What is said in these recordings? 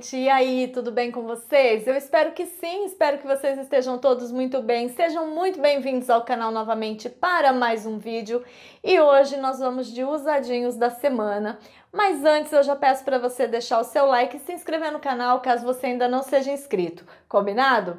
gente! E aí, tudo bem com vocês? Eu espero que sim, espero que vocês estejam todos muito bem. Sejam muito bem-vindos ao canal novamente para mais um vídeo. E hoje nós vamos de usadinhos da semana. Mas antes eu já peço para você deixar o seu like e se inscrever no canal caso você ainda não seja inscrito. Combinado?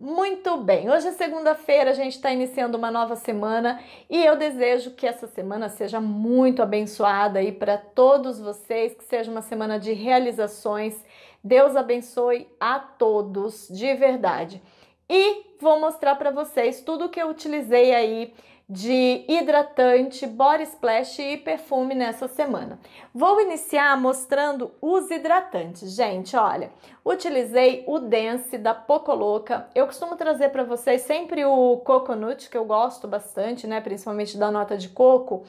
Muito bem, hoje é segunda-feira, a gente está iniciando uma nova semana e eu desejo que essa semana seja muito abençoada aí para todos vocês, que seja uma semana de realizações Deus abençoe a todos, de verdade. E vou mostrar para vocês tudo que eu utilizei aí de hidratante, body splash e perfume nessa semana. Vou iniciar mostrando os hidratantes. Gente, olha, utilizei o Dance da Poco Louca. Eu costumo trazer para vocês sempre o coconut, que eu gosto bastante, né, principalmente da nota de coco.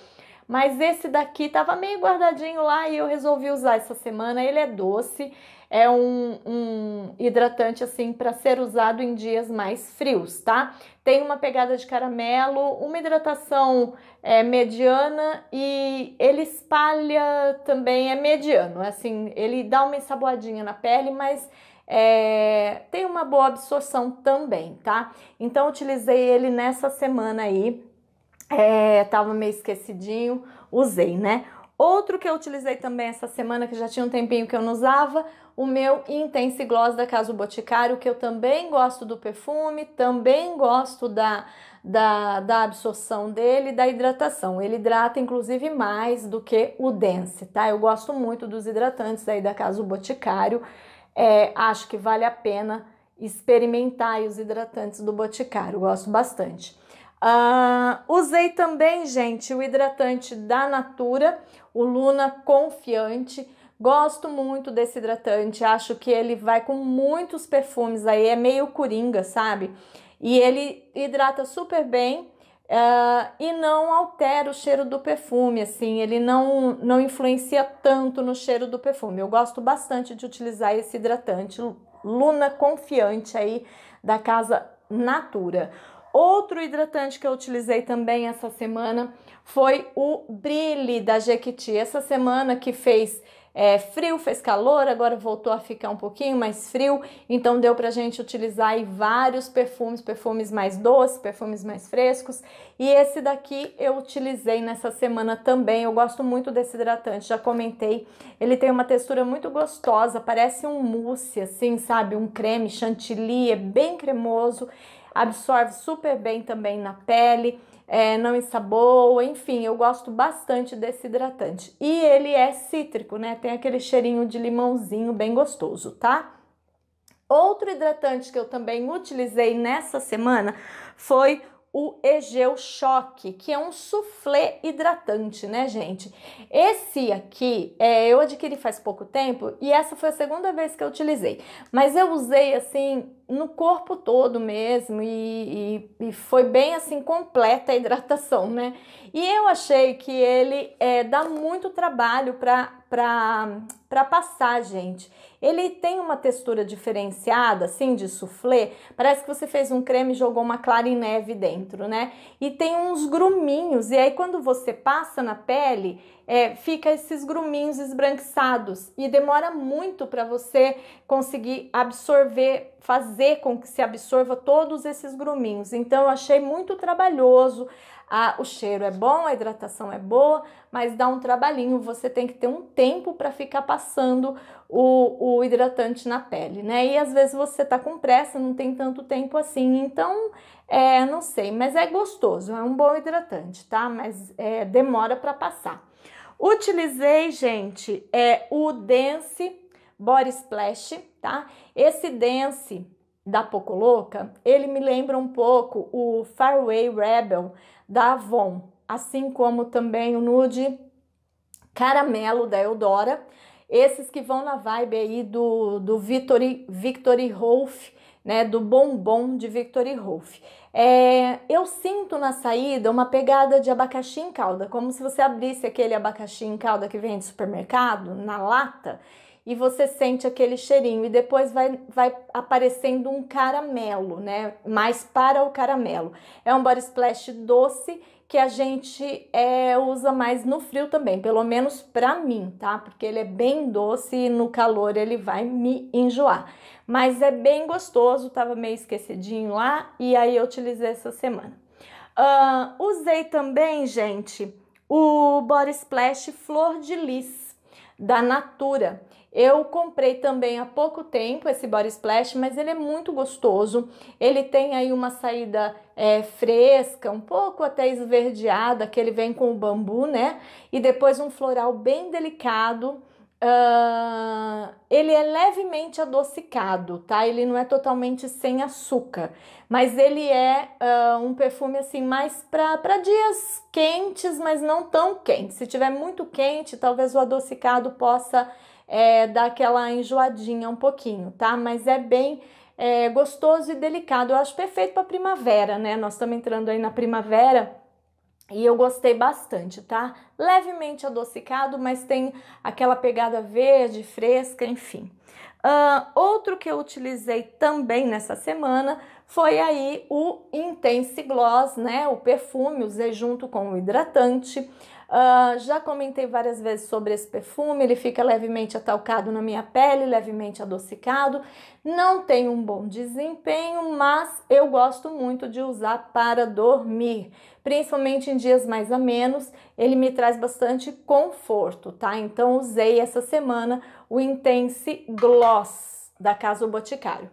Mas esse daqui tava meio guardadinho lá e eu resolvi usar essa semana. Ele é doce, é um, um hidratante assim para ser usado em dias mais frios, tá? Tem uma pegada de caramelo, uma hidratação é, mediana e ele espalha também, é mediano, assim, ele dá uma ensaboadinha na pele, mas é, tem uma boa absorção também, tá? Então, utilizei ele nessa semana aí, é, tava meio esquecidinho, usei, né? Outro que eu utilizei também essa semana, que já tinha um tempinho que eu não usava, o meu Intense Gloss da Casa Boticário, que eu também gosto do perfume, também gosto da, da, da absorção dele, da hidratação. Ele hidrata, inclusive, mais do que o Dense, tá? Eu gosto muito dos hidratantes aí da Casa Boticário, é, acho que vale a pena experimentar os hidratantes do Boticário, gosto bastante. Ah, usei também, gente, o hidratante da Natura, o Luna Confiante. Gosto muito desse hidratante, acho que ele vai com muitos perfumes aí, é meio coringa, sabe? E ele hidrata super bem uh, e não altera o cheiro do perfume, assim, ele não, não influencia tanto no cheiro do perfume. Eu gosto bastante de utilizar esse hidratante Luna Confiante aí da casa Natura. Outro hidratante que eu utilizei também essa semana foi o Brilhe da Jequiti. Essa semana que fez é, frio, fez calor, agora voltou a ficar um pouquinho mais frio, então deu pra gente utilizar aí vários perfumes, perfumes mais doces, perfumes mais frescos. E esse daqui eu utilizei nessa semana também. Eu gosto muito desse hidratante, já comentei. Ele tem uma textura muito gostosa, parece um mousse, assim, sabe? Um creme chantilly, é bem cremoso absorve super bem também na pele, é, não ensaboa, enfim, eu gosto bastante desse hidratante. E ele é cítrico, né? Tem aquele cheirinho de limãozinho bem gostoso, tá? Outro hidratante que eu também utilizei nessa semana foi o Egeu Choque, que é um soufflé hidratante, né, gente? Esse aqui é, eu adquiri faz pouco tempo e essa foi a segunda vez que eu utilizei, mas eu usei assim no corpo todo mesmo e, e, e, foi bem assim completa a hidratação, né? E eu achei que ele é, dá muito trabalho para passar, gente. Ele tem uma textura diferenciada, assim, de soufflé. Parece que você fez um creme e jogou uma clara em neve dentro, né? E tem uns gruminhos, e aí quando você passa na pele, é, fica esses gruminhos esbranquiçados e demora muito para você conseguir absorver, fazer com que se absorva todos esses gruminhos. Então eu achei muito trabalhoso. Ah, o cheiro é bom, a hidratação é boa, mas dá um trabalhinho. Você tem que ter um tempo para ficar passando o, o, hidratante na pele, né? E às vezes você tá com pressa, não tem tanto tempo assim. Então, é, não sei, mas é gostoso, é um bom hidratante, tá? Mas é, demora para passar. Utilizei, gente, é o Dance Body Splash, tá? Esse Dance da Poco Louca, ele me lembra um pouco o Faraway Rebel da Avon, assim como também o nude Caramelo da Eudora, esses que vão na vibe aí do, do Victory, Victory Rolf, né, do bombom de Victor e Rolf. É, eu sinto na saída uma pegada de abacaxi em calda, como se você abrisse aquele abacaxi em calda que vem de supermercado, na lata, e você sente aquele cheirinho, e depois vai, vai aparecendo um caramelo, né? Mais para o caramelo. É um body splash doce que a gente é, usa mais no frio também, pelo menos para mim, tá? Porque ele é bem doce e no calor ele vai me enjoar. Mas é bem gostoso, tava meio esquecidinho lá e aí eu utilizei essa semana. Uh, usei também, gente, o Body Splash Flor de Lis da Natura. Eu comprei também há pouco tempo esse Body Splash, mas ele é muito gostoso. Ele tem aí uma saída é, fresca, um pouco até esverdeada, que ele vem com o bambu, né? E depois um floral bem delicado Uh, ele é levemente adocicado, tá? Ele não é totalmente sem açúcar, mas ele é uh, um perfume assim mais para dias quentes, mas não tão quente. Se tiver muito quente, talvez o adocicado possa é, dar aquela enjoadinha um pouquinho, tá? Mas é bem é, gostoso e delicado. Eu acho perfeito para primavera, né? Nós estamos entrando aí na primavera. E eu gostei bastante, tá? Levemente adocicado, mas tem aquela pegada verde, fresca, enfim. Uh, outro que eu utilizei também nessa semana foi aí o Intense Gloss, né? O perfume, usei junto com o hidratante. Uh, já comentei várias vezes sobre esse perfume, ele fica levemente atalcado na minha pele, levemente adocicado. Não tem um bom desempenho, mas eu gosto muito de usar para dormir, principalmente em dias mais amenos. Ele me traz bastante conforto, tá? Então usei essa semana o Intense Gloss da Casa Boticário.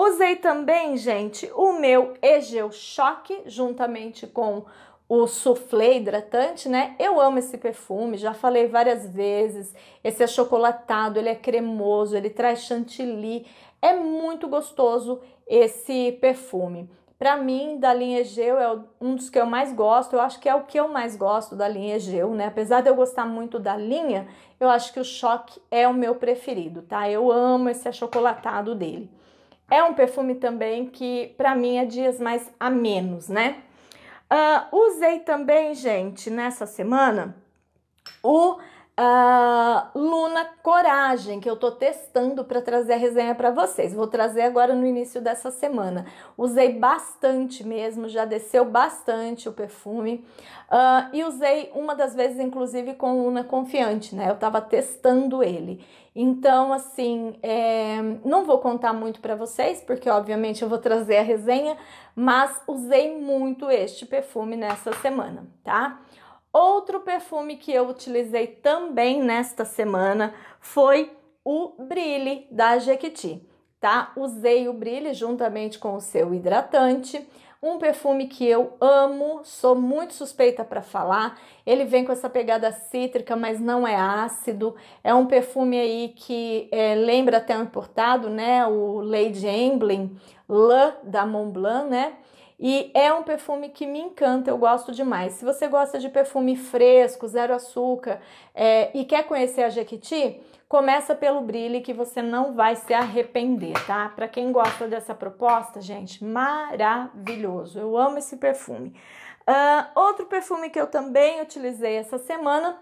Usei também, gente, o meu Egeu Choque, juntamente com o soufflé hidratante, né? Eu amo esse perfume, já falei várias vezes. Esse é chocolatado, ele é cremoso, ele traz chantilly. É muito gostoso esse perfume. Para mim, da linha Egeu é um dos que eu mais gosto. Eu acho que é o que eu mais gosto da linha Egeu, né? Apesar de eu gostar muito da linha, eu acho que o choque é o meu preferido, tá? Eu amo esse achocolatado dele. É um perfume também que, para mim, é dias mais a menos, né? Uh, usei também, gente, nessa semana, o uh, Luna Coragem, que eu tô testando para trazer a resenha para vocês. Vou trazer agora no início dessa semana. Usei bastante mesmo, já desceu bastante o perfume. Uh, e usei uma das vezes, inclusive, com Luna Confiante, né? Eu tava testando ele. Então, assim, é, não vou contar muito para vocês, porque obviamente eu vou trazer a resenha, mas usei muito este perfume nessa semana, tá? Outro perfume que eu utilizei também nesta semana foi o Brilhe da Jequiti, tá? Usei o Brilhe juntamente com o seu hidratante. Um perfume que eu amo, sou muito suspeita para falar. Ele vem com essa pegada cítrica, mas não é ácido. É um perfume aí que é, lembra até um importado, né? O Lady Emblem, Lã da Montblanc, né? E é um perfume que me encanta, eu gosto demais. Se você gosta de perfume fresco, zero açúcar é, e quer conhecer a Jequiti, começa pelo brilho que você não vai se arrepender, tá? Para quem gosta dessa proposta, gente, maravilhoso. Eu amo esse perfume. Uh, outro perfume que eu também utilizei essa semana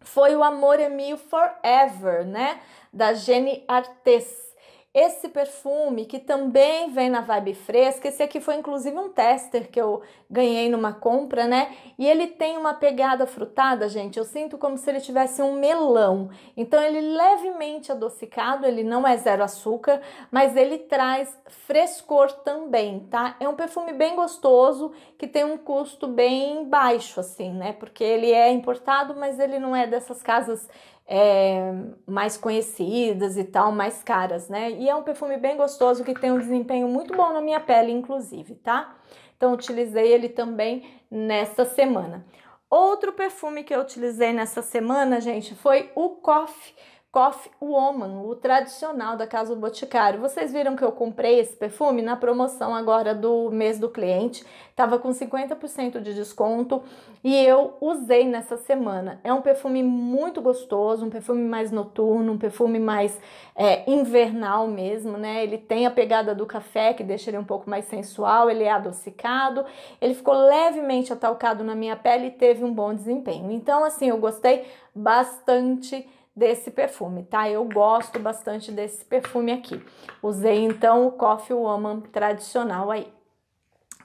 foi o Amor é Mio Forever, né? Da Jenny Artes. Esse perfume que também vem na vibe fresca, esse aqui foi inclusive um tester que eu ganhei numa compra, né? E ele tem uma pegada frutada, gente. Eu sinto como se ele tivesse um melão. Então ele levemente adocicado, ele não é zero açúcar, mas ele traz frescor também, tá? É um perfume bem gostoso que tem um custo bem baixo assim, né? Porque ele é importado, mas ele não é dessas casas é, mais conhecidas e tal, mais caras, né? E é um perfume bem gostoso que tem um desempenho muito bom na minha pele, inclusive, tá? Então, utilizei ele também nesta semana. Outro perfume que eu utilizei nessa semana, gente, foi o Coffee Coffee Woman, o tradicional da Casa do Boticário. Vocês viram que eu comprei esse perfume na promoção agora do mês do cliente, tava com 50% de desconto e eu usei nessa semana. É um perfume muito gostoso, um perfume mais noturno, um perfume mais é, invernal mesmo, né? Ele tem a pegada do café que deixa ele um pouco mais sensual, ele é adocicado, ele ficou levemente atalcado na minha pele e teve um bom desempenho. Então, assim, eu gostei bastante desse perfume, tá? Eu gosto bastante desse perfume aqui. Usei então o Coffee Woman tradicional aí.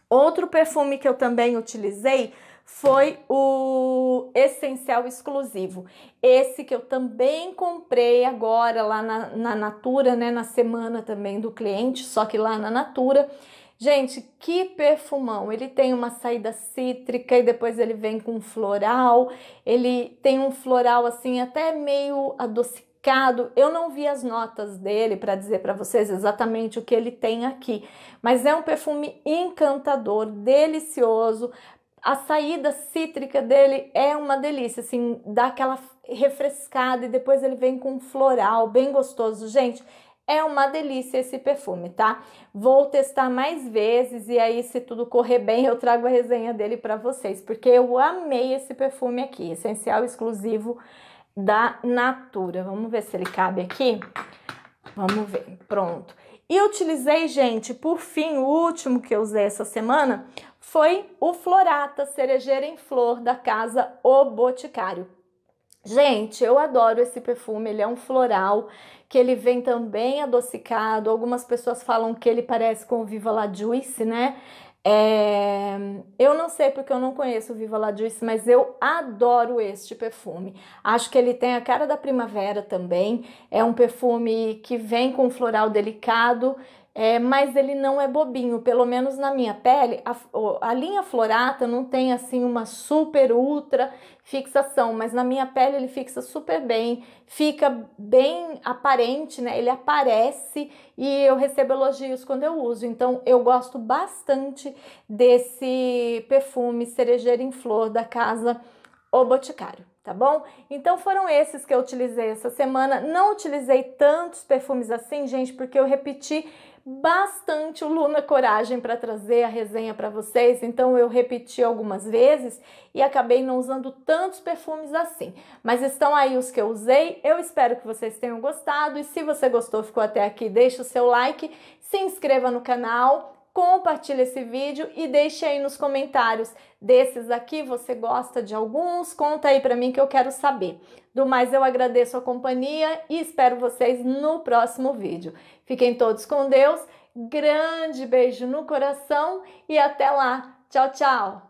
Outro perfume que eu também utilizei foi o essencial exclusivo. Esse que eu também comprei agora lá na, na Natura, né? Na semana também do cliente, só que lá na Natura Gente, que perfumão! Ele tem uma saída cítrica e depois ele vem com floral. Ele tem um floral assim até meio adocicado. Eu não vi as notas dele para dizer para vocês exatamente o que ele tem aqui, mas é um perfume encantador, delicioso. A saída cítrica dele é uma delícia, assim, dá aquela refrescada e depois ele vem com floral, bem gostoso. Gente, é uma delícia esse perfume, tá? Vou testar mais vezes e aí se tudo correr bem, eu trago a resenha dele para vocês, porque eu amei esse perfume aqui, essencial exclusivo da Natura. Vamos ver se ele cabe aqui. Vamos ver. Pronto. E utilizei, gente, por fim, o último que eu usei essa semana foi o Florata Cerejeira em Flor da Casa O Boticário. Gente, eu adoro esse perfume, ele é um floral que ele vem também adocicado. Algumas pessoas falam que ele parece com o Viva La Juice, né? É... Eu não sei porque eu não conheço o Viva La Juice, mas eu adoro este perfume. Acho que ele tem a cara da primavera também. É um perfume que vem com um floral delicado, é, mas ele não é bobinho, pelo menos na minha pele. A, a, linha florata não tem assim uma super ultra fixação, mas na minha pele ele fixa super bem, fica bem aparente, né? Ele aparece e eu recebo elogios quando eu uso. Então eu gosto bastante desse perfume cerejeira em flor da casa O Boticário tá bom? Então foram esses que eu utilizei essa semana. Não utilizei tantos perfumes assim, gente, porque eu repeti bastante o Luna Coragem para trazer a resenha para vocês, então eu repeti algumas vezes e acabei não usando tantos perfumes assim. Mas estão aí os que eu usei. Eu espero que vocês tenham gostado e se você gostou, ficou até aqui, deixa o seu like, se inscreva no canal compartilha esse vídeo e deixe aí nos comentários desses aqui, você gosta de alguns? Conta aí para mim que eu quero saber. Do mais, eu agradeço a companhia e espero vocês no próximo vídeo. Fiquem todos com Deus, grande beijo no coração e até lá. Tchau, tchau!